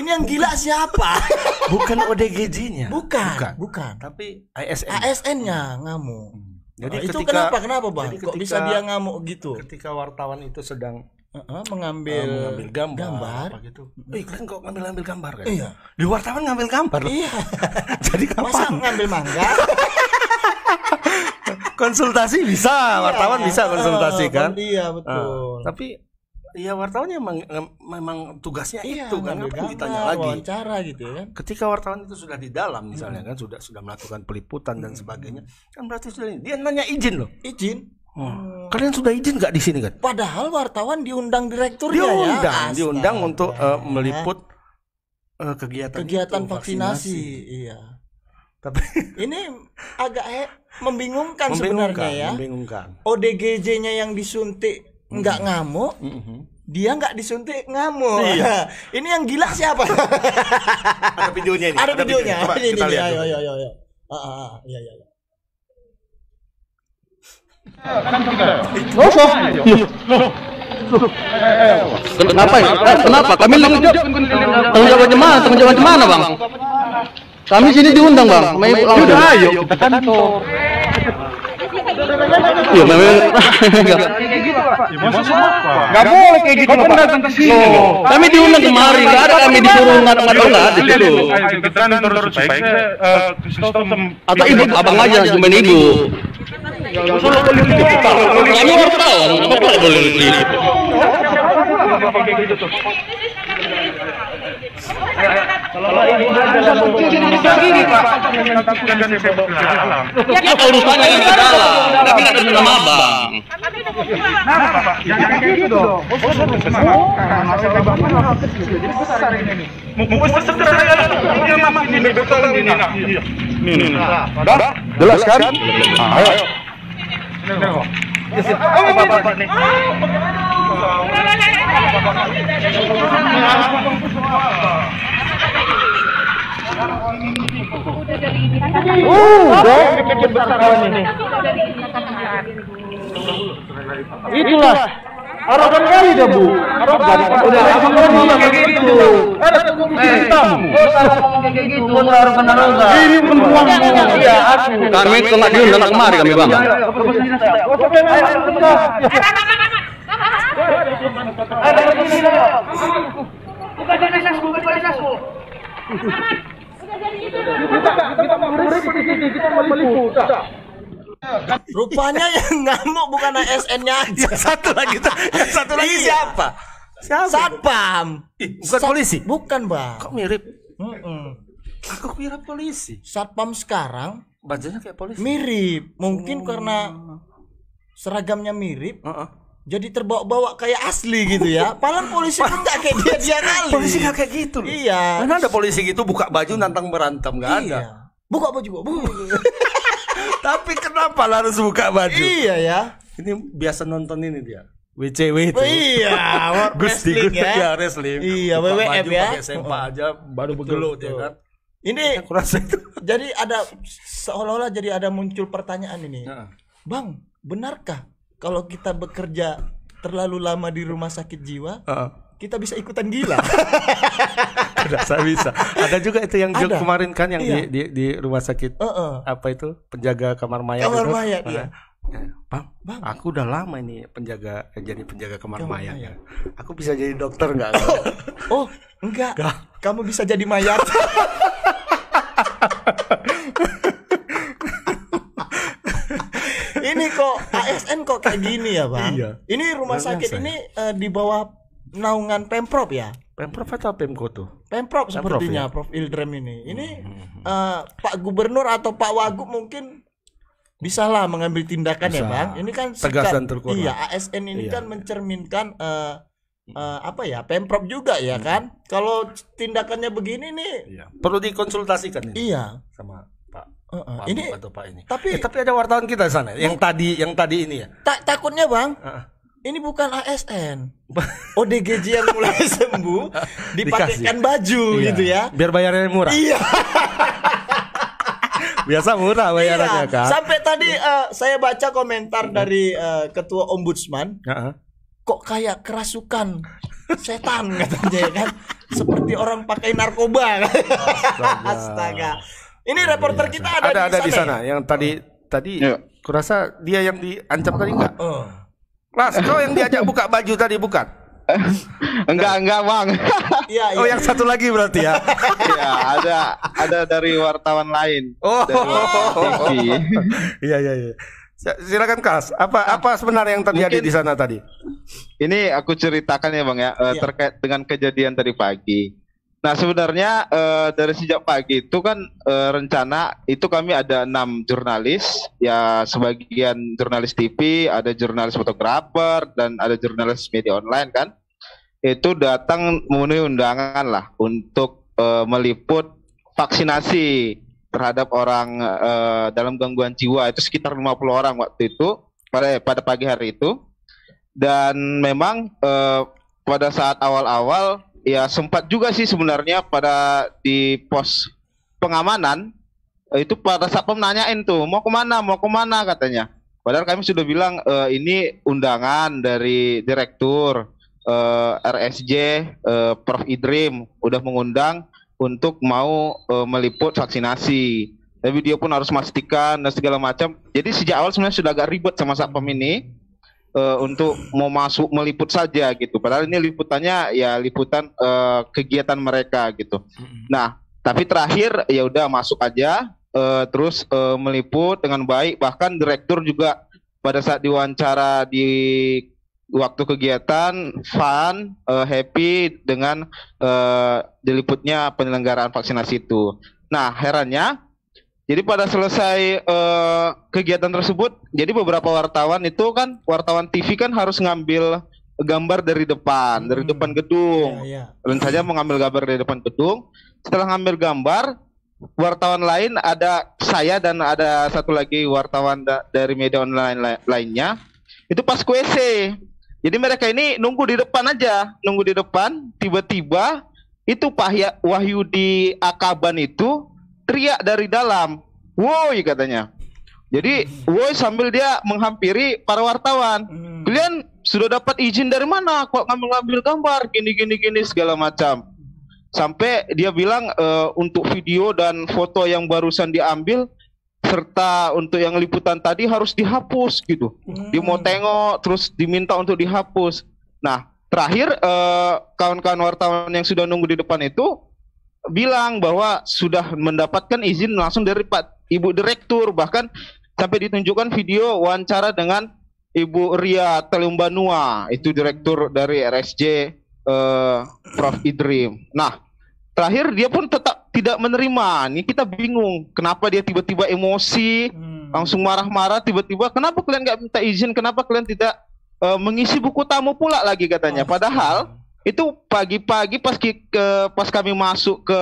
ini yang gila siapa? bukan ODGJ-nya. Bukan, bukan, bukan. Tapi ASN. ASN-nya hmm. ngamuk. Hmm. Oh, jadi nah, ketika, itu kenapa? Kenapa, Bang? ketika, Kok bisa dia ngamuk gitu? Ketika wartawan itu sedang Uh, mengambil, uh, mengambil gambar, gambar. apa gitu. Eh, kalian kok ngambil-ngambil gambar kan? Iya. Di wartawan ngambil gambar loh. Iya. Jadi kapan? Masa ngambil mangga? konsultasi bisa, iya. wartawan iya. bisa konsultasi uh, kan? Iya, betul. Uh, tapi Iya wartawan memang memang tugasnya iya, itu kan ngapain ditanya lagi. Wawancara gitu ya Ketika wartawan itu sudah di dalam misalnya hmm. kan sudah sudah melakukan peliputan dan hmm. sebagainya kan berarti sudah dia nanya izin loh. Izin. Hmm. Oh. Kalian sudah izin gak di sini kan? Padahal wartawan diundang direkturnya diundang, ya. Diundang, Diundang untuk uh, meliput uh, kegiatan kegiatan itu, vaksinasi. vaksinasi. Iya. Tapi ini agak eh, membingungkan, membingungkan sebenarnya ya. Membingungkan. ODGJ-nya yang disuntik nggak mm -hmm. ngamuk, mm -hmm. dia nggak disuntik ngamuk. Iya. ini yang gila siapa? ada videonya ini. Ada, videonya. Coba, ini, kita ini, lihat. Ayo, ayo, ayo, ayo. Ah, ah, ah. iya iya, iya. iya. Kenapa ya? Kenapa? Eh, Kami tanggung jawab tanggung jawab mana? Tanggung jawab mana bang? Kami sini diundang bang. Yaudah ayo kita kantor. Iya memang nggak boleh kayak gitu Pak. Kami diundang kemari, nggak ada kami disuruh nggak ada nggak ada gitu. Atau ibu abang aja cuma ibu. Kamu harus tahu, apa boleh gitu. Kalau ibu urusannya yang dalam, kayak gitu dong. Mau Jelas kan? bapak kan? nah, Bapak. Iya, Oh, yang besar kawan ini. Itulah Arogan kali dah bu. Arogan. Udah, abang kalau ngomong kayak gitu. Ada tunggu hitam. Oh, salah ngomong kayak gitu. Kontra arogan arogan. Ini penuang bu. Iya, aku. Kami kena diundang dan kemari kami Rupanya yang ngamuk bukan ASN-nya aja. Satu lagi yang satu lagi iya. siapa? Siapa? Satpam. Bukan polisi. Bukan, Bang. Kok mirip? Aku kira polisi. Satpam sekarang bajunya kayak polisi. Mirip. Mungkin karena seragamnya mirip. Uh jadi terbawa-bawa kayak asli gitu ya. Padahal polisi kan gak kayak dia dia kali. Polisi gak kayak gitu loh. Iya. Mana ada polisi gitu buka baju nantang berantem gak iya. ada. Buka baju, buka Tapi kenapa harus buka baju? Iya ya. Ini biasa nonton ini dia. WCW itu. Oh, iya, Gusti Gusti ya. ya wrestling. Iya, WWF ya. Pakai oh. aja baru bergelut ya kan. Ini kurasa itu. Jadi ada seolah-olah jadi ada muncul pertanyaan ini. Bang, benarkah kalau kita bekerja terlalu lama di rumah sakit jiwa, uh. kita bisa ikutan gila. Bisa bisa. Ada juga itu yang Ada. kemarin kan yang iya. di, di di rumah sakit uh -uh. apa itu penjaga kamar mayat. Kamar itu. mayat, nah, iya. Bang, bang, aku udah lama ini penjaga eh, jadi penjaga kamar Kamu mayat. Ya. Aku bisa jadi dokter nggak? Oh, oh, enggak. enggak. Kamu bisa jadi mayat. kayak gini ya bang iya. ini rumah sakit ini uh, di bawah naungan pemprov ya pemprov atau pemko tuh pemprov sepertinya pemprov, ya? prof Ildrem ini ini uh, pak gubernur atau pak wagub mungkin bisa lah mengambil tindakan ya, bisa. ya bang ini kan tegas iya ASN ini iya. kan mencerminkan uh, uh, apa ya pemprov juga ya hmm. kan kalau tindakannya begini nih iya. perlu dikonsultasikan ya? iya sama Uh, ini atau Pak ini. Tapi eh, tapi ada wartawan kita di sana yang tadi yang tadi ini ya. Tak takutnya bang. Uh, ini bukan ASN. ODGJ yang mulai sembuh dipakaikan Dikasih. baju iya. gitu ya. Biar bayarnya murah. Iya. Biasa murah bayarannya iya. kan. Sampai tadi uh, saya baca komentar iya. dari uh, ketua ombudsman. Uh -huh. Kok kayak kerasukan setan katanya ya kan. Seperti orang pakai narkoba. Astaga. Astaga. Ini reporter kita ada, ada, ada di sana. di sana. Ya? Yang tadi tadi ya. kurasa dia yang diancam tadi enggak? Oh. Mas, kau yang diajak buka baju tadi bukan? enggak, enggak, Bang. Iya, iya. Oh, iya. yang satu lagi berarti ya. Iya, ada ada dari wartawan lain. Oh. Iya, iya, iya. Silakan Kas, apa nah, apa sebenarnya yang terjadi di sana tadi? Ini aku ceritakan ya Bang ya, ya. terkait dengan kejadian tadi pagi. Nah sebenarnya uh, dari sejak pagi itu kan uh, rencana itu kami ada enam jurnalis ya sebagian jurnalis TV, ada jurnalis fotografer dan ada jurnalis media online kan itu datang memenuhi undangan lah untuk uh, meliput vaksinasi terhadap orang uh, dalam gangguan jiwa itu sekitar 50 orang waktu itu pada pada pagi hari itu dan memang uh, pada saat awal-awal ya sempat juga sih sebenarnya pada di pos pengamanan itu pada saat nanyain tuh mau kemana mau kemana katanya padahal kami sudah bilang e, ini undangan dari direktur e, eh, RSJ e, eh, Prof Idrim udah mengundang untuk mau e, meliput vaksinasi tapi dia pun harus memastikan dan segala macam jadi sejak awal sebenarnya sudah agak ribet sama satpam ini uh, untuk mau masuk meliput saja gitu. Padahal ini liputannya ya liputan uh, kegiatan mereka gitu. Nah, tapi terakhir ya udah masuk aja uh, terus uh, meliput dengan baik bahkan direktur juga pada saat diwawancara di waktu kegiatan fun uh, happy dengan uh, diliputnya penyelenggaraan vaksinasi itu. Nah, herannya jadi pada selesai uh, kegiatan tersebut, jadi beberapa wartawan itu kan wartawan TV kan harus ngambil gambar dari depan, dari hmm. depan gedung. Yeah, yeah. Dan saja mengambil gambar dari depan gedung. Setelah ngambil gambar, wartawan lain ada saya dan ada satu lagi wartawan da dari media online la lainnya. Itu pas QC. Jadi mereka ini nunggu di depan aja, nunggu di depan. Tiba-tiba itu Pak Wahyudi Akaban itu teriak dari dalam, woi katanya. Jadi woi sambil dia menghampiri para wartawan. Hmm. Kalian sudah dapat izin dari mana? Kok ngambil-ngambil gambar gini-gini gini segala macam. Sampai dia bilang e, untuk video dan foto yang barusan diambil serta untuk yang liputan tadi harus dihapus gitu. Hmm. Dia mau hmm. tengok terus diminta untuk dihapus. Nah, terakhir eh, kawan-kawan eh, wartawan yang sudah nunggu di depan itu bilang bahwa sudah mendapatkan izin langsung dari Pak Ibu Direktur bahkan sampai ditunjukkan video wawancara dengan Ibu Ria Telumbanua itu direktur dari RSJ eh, Prof Idrim. Nah, terakhir dia pun tetap tidak menerima. Ini kita bingung kenapa dia tiba-tiba emosi, hmm. langsung marah-marah tiba-tiba kenapa kalian nggak minta izin, kenapa kalian tidak eh, mengisi buku tamu pula lagi katanya. Padahal iya itu pagi-pagi pas ke pas kami masuk ke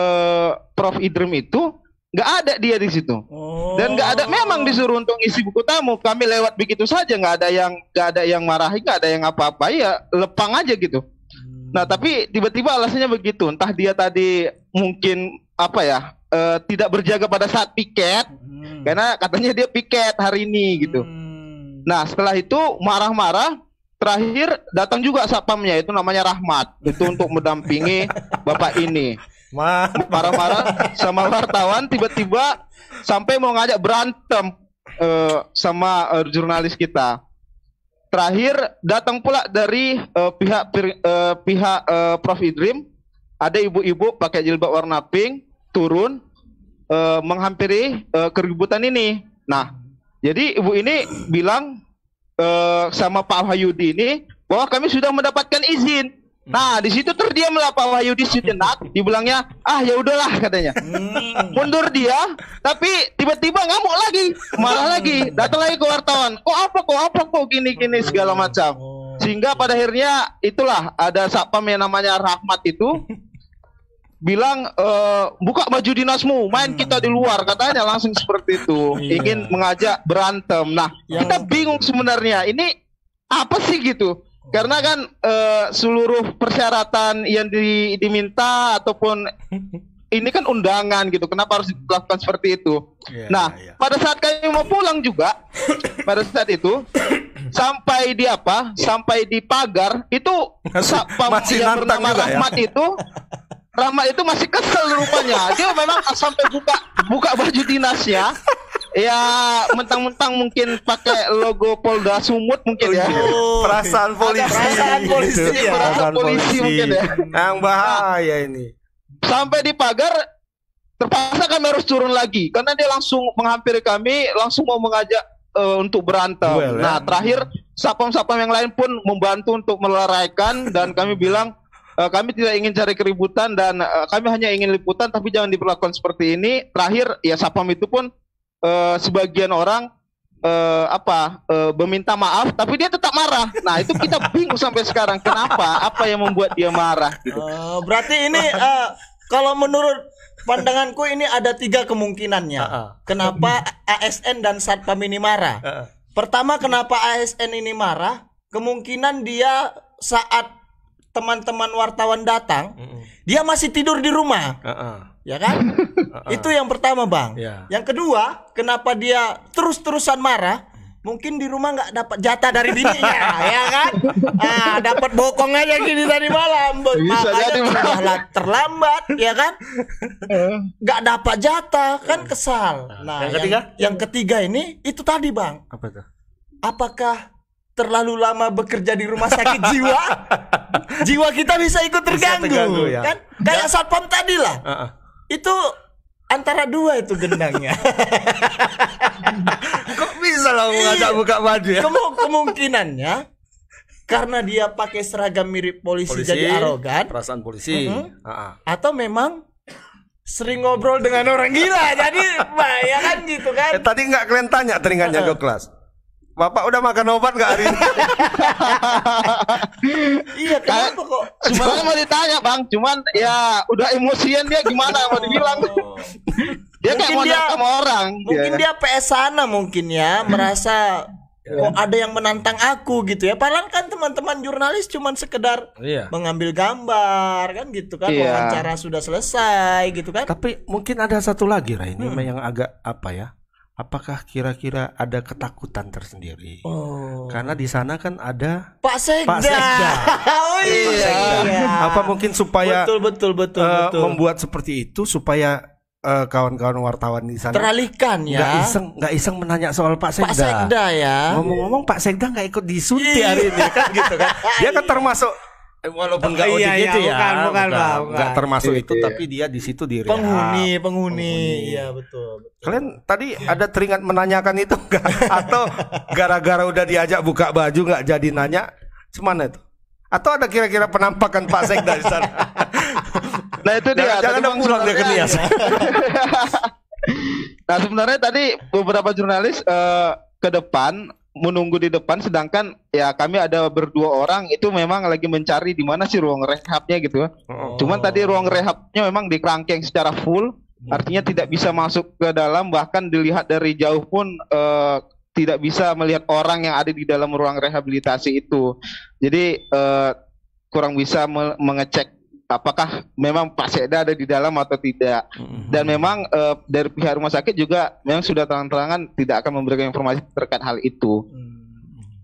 Prof Idrim itu nggak ada dia di situ oh. dan nggak ada memang disuruh untuk isi buku tamu kami lewat begitu saja nggak ada yang nggak ada yang marahin nggak ada yang apa-apa ya lepang aja gitu hmm. nah tapi tiba-tiba alasannya begitu entah dia tadi mungkin apa ya uh, tidak berjaga pada saat piket hmm. karena katanya dia piket hari ini gitu hmm. nah setelah itu marah-marah terakhir datang juga satpamnya itu namanya Rahmat itu untuk mendampingi bapak ini marah-marah sama wartawan tiba-tiba sampai mau ngajak berantem uh, sama uh, jurnalis kita terakhir datang pula dari uh, pihak uh, pihak uh, Prof Idrim ada ibu-ibu pakai jilbab warna pink turun uh, menghampiri uh, keributan ini nah jadi ibu ini bilang uh, sama Pak Wahyudi ini bahwa kami sudah mendapatkan izin. Hmm. Nah, di situ terdiamlah Pak Wahyudi sejenak, dibilangnya, "Ah, ya udahlah," katanya. Hmm. Mundur dia, tapi tiba-tiba ngamuk lagi, marah lagi, datang lagi ke wartawan. "Kok apa kok apa kok gini-gini segala macam." Oh. Sehingga pada akhirnya itulah ada satpam yang namanya Rahmat itu bilang e, buka baju dinasmu main hmm. kita di luar katanya langsung seperti itu yeah. ingin mengajak berantem nah yang... kita bingung sebenarnya ini apa sih gitu karena kan e, seluruh persyaratan yang di, diminta ataupun ini kan undangan gitu kenapa harus dilakukan seperti itu yeah, nah yeah. pada saat kami mau pulang juga pada saat itu sampai di apa sampai di pagar itu Mas, masih yang bernama ya? Rahmat ya? itu Rama itu masih kesel rupanya. Dia memang sampai buka buka baju dinas Ya, Ya, mentang-mentang mungkin pakai logo Polda Sumut mungkin ya. Oh, perasaan polisi. Perasaan polisi, gitu. ya. perasaan polisi, polisi mungkin ya. Yang bahaya nah, ini. Sampai di pagar terpaksa kami harus turun lagi karena dia langsung menghampiri kami, langsung mau mengajak uh, untuk berantem. Well, ya. nah, ya. terakhir sapam-sapam yang lain pun membantu untuk meleraikan dan kami bilang Eh, kami tidak ingin cari keributan dan uh, kami hanya ingin liputan tapi jangan diperlakukan seperti ini. Terakhir ya Sapam itu pun uh, sebagian orang uh, apa uh, meminta maaf tapi dia tetap marah. Nah, itu kita bingung sampai sekarang kenapa? Apa yang membuat dia marah gitu. Uh, berarti ini uh, kalau menurut pandanganku ini ada tiga kemungkinannya. Uh -uh. Kenapa ASN dan satpam ini marah? Uh -uh. Pertama, kenapa ASN ini marah? Kemungkinan dia saat teman-teman wartawan datang, mm -mm. dia masih tidur di rumah. Uh -uh. Ya kan? uh -uh. Itu yang pertama, Bang. Yeah. Yang kedua, kenapa dia terus-terusan marah? Mungkin di rumah nggak dapat jatah dari bininya, ya kan? Ah, dapat bokong aja gini tadi malam. Makanya terlambat, ya kan? Nggak dapat jatah, kan kesal. Nah, nah, yang ketiga? Yang, ketiga ini itu tadi, Bang. Apa itu? Apakah terlalu lama bekerja di rumah sakit jiwa, jiwa kita bisa ikut terganggu, bisa terganggu ya. kan? Kayak ya. satpam tadi lah. Uh -uh. Itu antara dua itu gendangnya. Kok bisa lah ngajak iya. buka baju? ya? Kemu kemungkinannya karena dia pakai seragam mirip polisi, polisi jadi arogan. Perasaan polisi. Uh -huh. uh -huh. Atau memang sering ngobrol dengan orang gila jadi bayangan gitu kan eh, tadi nggak kalian tanya teringatnya uh -huh. ke kelas Bapak udah makan obat gak hari ini? iya kenapa kok? Cuman mau ditanya bang, cuman ya udah emosian dia gimana mau dibilang? Oh. dia mungkin kayak dia sama orang. Mungkin iya. dia, dia PS sana mungkin ya merasa kok iya. ada yang menantang aku gitu ya. Padahal kan teman-teman jurnalis cuman sekedar iya. mengambil gambar kan gitu kan. Iya. Wawancara sudah selesai gitu kan. Tapi mungkin ada satu lagi ini hmm. yang agak apa ya? apakah kira-kira ada ketakutan tersendiri? Oh. Karena di sana kan ada Pak Sekda. Pak Sekda. oh iya. Sekda. Apa mungkin supaya betul betul betul, uh, betul. membuat seperti itu supaya kawan eh, kawan-kawan wartawan di sana teralihkan ya. Gak iseng gak iseng menanya soal Pak Sekda. Pak Sekda ya. Ngomong-ngomong Pak Sekda nggak ikut disuntik iya. hari ini kan gitu kan. Dia kan termasuk Eh, walaupun nggak iya, iya, ya, bukan, bukan, bukan, bukan. termasuk iya, itu, iya. tapi dia di situ di penghuni, ah, penghuni, penghuni, iya betul, betul. Kalian tadi ada teringat menanyakan itu enggak? Atau gara-gara udah diajak buka baju enggak jadi nanya, cuman itu? Atau ada kira-kira penampakan Pak Sekda di sana? nah itu dia. Jangan, jangan pulang dia ke Nias. nah sebenarnya tadi beberapa jurnalis uh, ke depan menunggu di depan sedangkan ya kami ada berdua orang itu memang lagi mencari di mana sih ruang rehabnya gitu ya. Oh. Cuman tadi ruang rehabnya memang di secara full hmm. artinya tidak bisa masuk ke dalam bahkan dilihat dari jauh pun uh, tidak bisa melihat orang yang ada di dalam ruang rehabilitasi itu. Jadi uh, kurang bisa mengecek apakah memang Pak Seda ada di dalam atau tidak. Mm-hmm. Dan memang uh, dari pihak rumah sakit juga memang sudah terang-terangan tidak akan memberikan informasi terkait hal itu. Mm-hmm.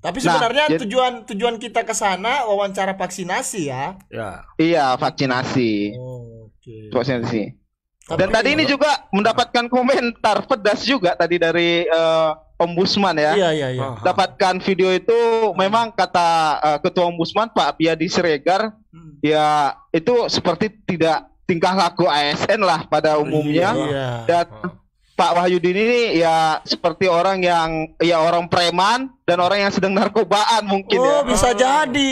Tapi nah, sebenarnya nah, tujuan tujuan kita ke sana wawancara vaksinasi ya. ya. Iya, vaksinasi. Oh, okay. Vaksinasi. Tapi Dan tadi ini juga mendapatkan komentar pedas juga tadi dari uh, ombudsman ya. Iya iya iya. Dapatkan video itu memang kata uh, ketua ombudsman Pak Piyadi Siregar hmm. ya itu seperti tidak tingkah laku ASN lah pada iya. umumnya iya. dan oh. Pak Wahyudin ini ya seperti orang yang ya orang preman dan orang yang sedang narkobaan mungkin oh, ya. bisa oh. jadi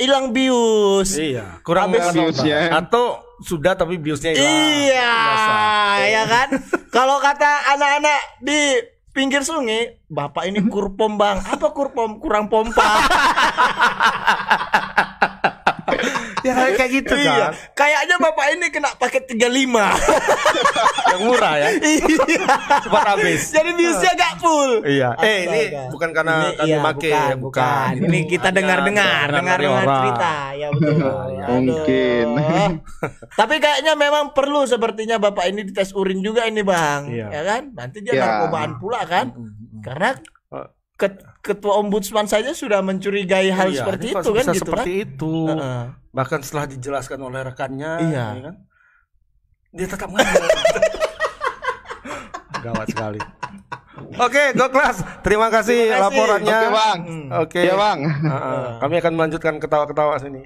hilang bius. Iya, kurang Habis biusnya. Atau sudah tapi biusnya hilang. Iya, oh. ya kan? Kalau kata anak-anak di pinggir sungai, bapak ini kurpom bang. Apa kurpom? Kurang pompa. ya kayak gitu kan. Iya. Kayaknya bapak ini kena paket 35. yang murah ya. Iya. Cepat habis. Jadi biusnya ah. gak full. Iya. Astaga. Ah, eh ini bukan karena ini, kami iya, make bukan, bukan. bukan. Ini kita iya, dengar-dengar, dengar-dengar cerita. Ya betul. Ya, mungkin. Tapi kayaknya memang perlu sepertinya bapak ini dites urin juga ini, Bang. Iya. Ya kan? Nanti dia ya. narkobaan pula kan? Karena oh. ke ketua ombudsman saja sudah mencurigai hal iya, seperti itu kan gitu seperti kan? itu. Uh -uh. Bahkan setelah dijelaskan oleh rekannya, iya. ya kan? Dia tetap Gawat sekali. Oke, okay, go kelas. Terima kasih, Terima kasih. laporannya. Oke, okay, Bang. Hmm. Oke. Okay. Ya, Bang. Uh, kami akan melanjutkan ketawa-ketawa sini.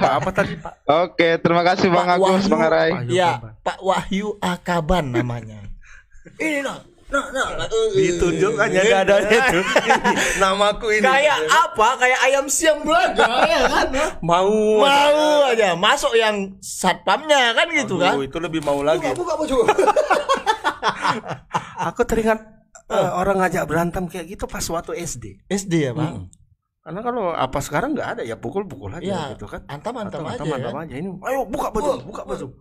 Pak apa tadi, Pak? Oke, okay, terima kasih Bang Agus, Bang Rai. Iya, Pak Wahyu Akaban namanya. Ini loh, nah, nah, ditunjuk aja gak ada itu namaku ini kayak apa kayak ayam siang belaga ya kan mau mau aja, masuk yang satpamnya kan gitu kan itu lebih mau lagi buka buka buka aku teringat eh, orang ngajak berantem kayak gitu pas waktu SD SD ya bang hmm. Karena kalau apa sekarang nggak ada ya pukul-pukul aja ya, gitu kan. Antam-antam aja. Antam-antam ya. aja ini. Ayo buka baju, buka baju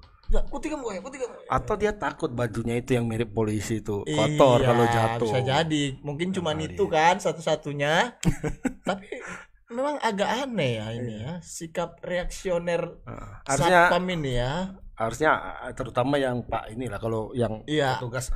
putih kamu ya, putih kamu. Atau dia takut bajunya itu yang mirip polisi itu iya, kotor iya, kalau jatuh. Bisa jadi, mungkin cuma nah, itu iya. kan satu-satunya. Tapi memang agak aneh ya ini iya. ya sikap reaksioner harusnya, satpam ini ya. Harusnya eh, terutama yang Pak inilah kalau yang iya. tugas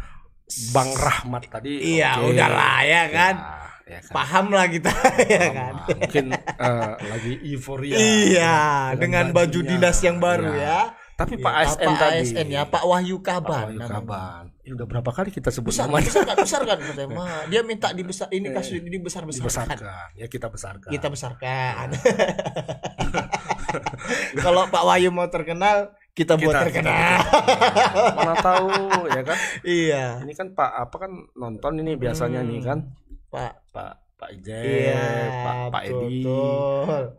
Bang Rahmat tadi. Iya, okay. udahlah ya kan. Ya ya kan? paham lah kita ya, kan mungkin uh, lagi euforia iya dengan, dengan baju dinas yang baru ya, ya. Tapi ya, Pak ASN Pak tadi. ASN ya, Pak Wahyu Kaban. Pak Wahyu Kaban. Ya, udah berapa kali kita sebut besar, namanya? Besar kan, besar kan Dia minta dibesar ini eh, kasus ini besar besarkan. Dibesarkan. Ya kita besarkan. Kita besarkan. Ya. Kalau Pak Wahyu mau terkenal, kita, kita buat terkenal. Kita, mana tahu ya kan? Iya. Ini kan Pak apa kan nonton ini biasanya hmm. nih kan? Hmm. Pak Pak Pak Ije, iya, Pak, Pak Edi.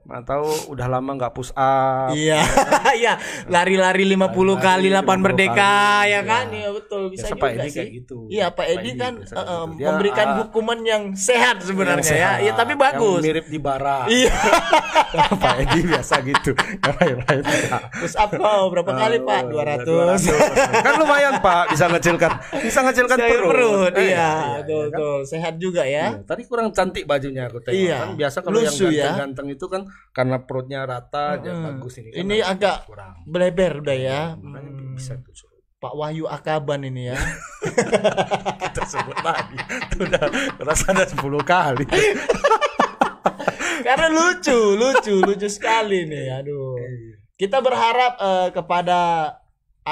Mana tahu udah lama nggak push up. Iya, iya. Lari-lari 50 Lari kali 8 merdeka kali, ya iya. kan? Iya, betul ya, bisa biasa juga Pak Edi sih. Kayak gitu. Iya, Pak Edi kan uh, gitu. Eh, memberikan uh, hukuman yang sehat sebenarnya yang sehat, ya. Iya, tapi bagus. Yang mirip di bara. Iya. Pak Edi biasa gitu. push up kau berapa kali, Pak? 200. ratus. kan lumayan, Pak, bisa ngecilkan. Bisa ngecilkan perut. perut. Eh, iya. iya, betul, iya, kan? betul. Sehat juga ya. Tadi kurang cantik bajunya aku tengok. Iya. Kan biasa kalau yang ya. ganteng-ganteng ya? itu kan karena perutnya rata hmm. ya bagus ini. Kan ini agak kurang. beleber udah ya. Iya, hmm. bisa tuh. Pak Wahyu Akaban ini ya. Kita sebut lagi. sudah udah ada 10 kali. Karena lucu, lucu, lucu sekali nih. Aduh. Iya. Kita berharap uh, kepada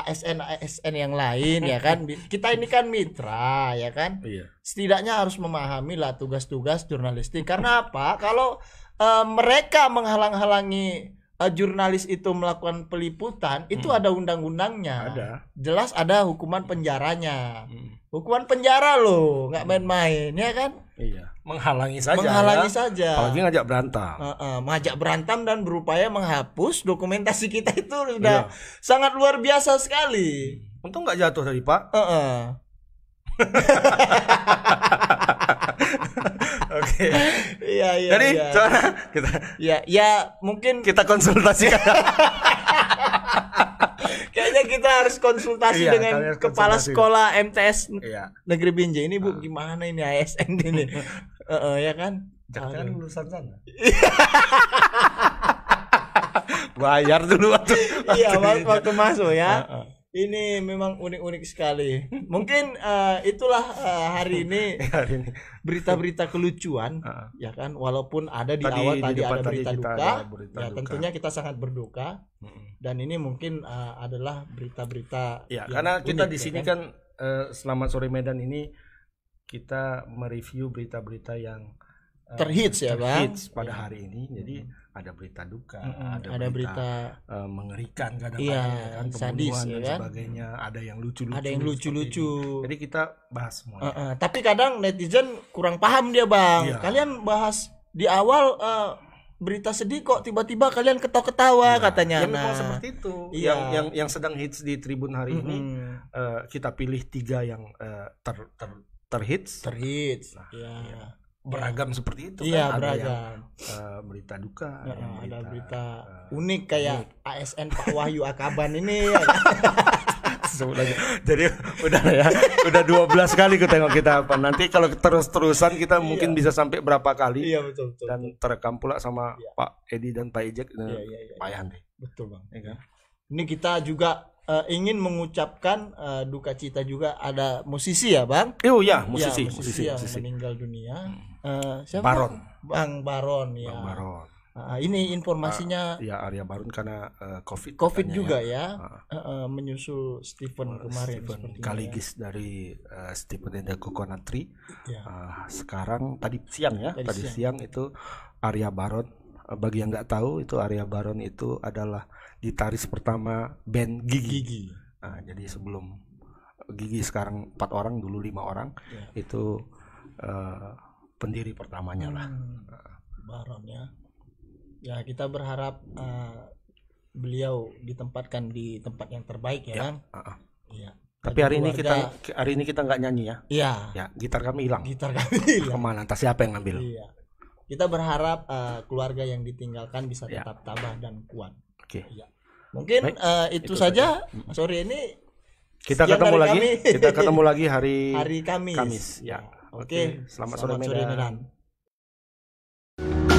ASN ASN yang lain ya kan kita ini kan mitra ya kan iya. setidaknya harus memahami lah tugas-tugas jurnalistik karena apa kalau uh, mereka menghalang-halangi uh, jurnalis itu melakukan peliputan itu hmm. ada undang-undangnya ada jelas ada hukuman penjaranya hmm hukuman penjara loh nggak hmm. main-main ya kan iya menghalangi saja menghalangi ya. saja apalagi ngajak berantem uh, uh, mengajak berantem dan berupaya menghapus dokumentasi kita itu sudah iya. sangat luar biasa sekali untung nggak jatuh tadi pak uh, uh. Oke. Okay. Iya iya. Jadi ya. kita ya ya mungkin kita konsultasikan. Makanya kita harus konsultasi iya, dengan harus kepala sekolah MTS iya. Negeri Binjai ini Bu, ah. gimana ini ASN ini? Heeh, uh, uh, ya kan? Jangan lulusan sana. Bayar dulu waktu. waktu iya, waktu, waktu masuk ya. Uh, uh ini memang unik-unik sekali. Mungkin uh, itulah uh, hari ini berita-berita kelucuan, uh, ya kan. Walaupun ada di tadi, awal tadi ada berita tadi duka, ada berita ya duka. tentunya kita sangat berduka. -uh. Dan ini mungkin uh, adalah berita-berita. Ya, karena unik, kita di ya sini kan, kan uh, selamat sore Medan ini kita mereview berita-berita yang uh, terhits ya bang. pada ya. hari ini. Jadi -huh ada berita duka, mm -hmm. ada, ada berita, berita uh, mengerikan kadang-kadang iya, ya kan pembunuhan sadis, dan ya kan? sebagainya, ada yang lucu-lucu. Ada yang lucu-lucu. Jadi kita bahas semuanya. Uh -uh. Tapi kadang netizen kurang paham dia, Bang. Yeah. Kalian bahas di awal uh, berita sedih kok tiba-tiba kalian ketawa-ketawa nah, katanya. Ya memang nah, seperti itu. Iya. Yang yang yang sedang hits di Tribun hari mm -hmm. ini uh, kita pilih tiga yang uh, ter ter terhits. Terhits. Nah, yeah. Iya. iya beragam ya. seperti itu iya, kan beragam. ada yang uh, berita duka ya, ada, berita, ada berita uh, unik kayak unik. ASN Pak Wahyu Akaban ini ya kan? jadi udah ya udah 12 kali kita tengok kita apa nanti kalau terus-terusan kita iya. mungkin bisa sampai berapa kali iya betul betul dan terekam pula sama iya. Pak Edi dan Pak Ijek dan iya, iya, iya, Pak iya. Yandi betul Bang ya kan? ini kita juga uh, ingin mengucapkan uh, duka cita juga ada musisi ya bang? Oh ya musisi, ya, musisi, musisi, yang musisi. meninggal dunia. Hmm. Eh, siapa? Baron. Bang Baron ya. Bang Baron. Uh, ini informasinya. Uh, ya Arya Baron karena uh, COVID. COVID ya. juga ya, ya uh, uh, menyusul Stephen uh, kemarin. Eh, Stephen Kaligis ya. dari uh, Stephen and the Coconut Tree. Ya. Uh, sekarang tadi siang ya, tadi, tadi siang. siang itu Arya Baron. bagi yang nggak tahu itu Arya Baron itu adalah gitaris pertama band Gigi. Gigi. Uh, jadi sebelum Gigi sekarang empat orang dulu lima orang ya. itu uh, pendiri pertamanya lah hmm, baronnya ya kita berharap uh, beliau ditempatkan di tempat yang terbaik ya, ya kan uh -uh. ya tapi hari ini kita hari ini kita nggak nyanyi ya iya ya gitar kami hilang gitar kami hilang kemana entah siapa yang ngambil iya kita berharap uh, keluarga yang ditinggalkan bisa ya. tetap tabah dan kuat oke okay. ya. mungkin Baik, uh, itu, itu saja, saja. sore ini kita ketemu lagi kami. kita ketemu lagi hari hari Kamis, Kamis. ya, ya. Oke, okay. selamat, selamat sore Medan. Sore Medan.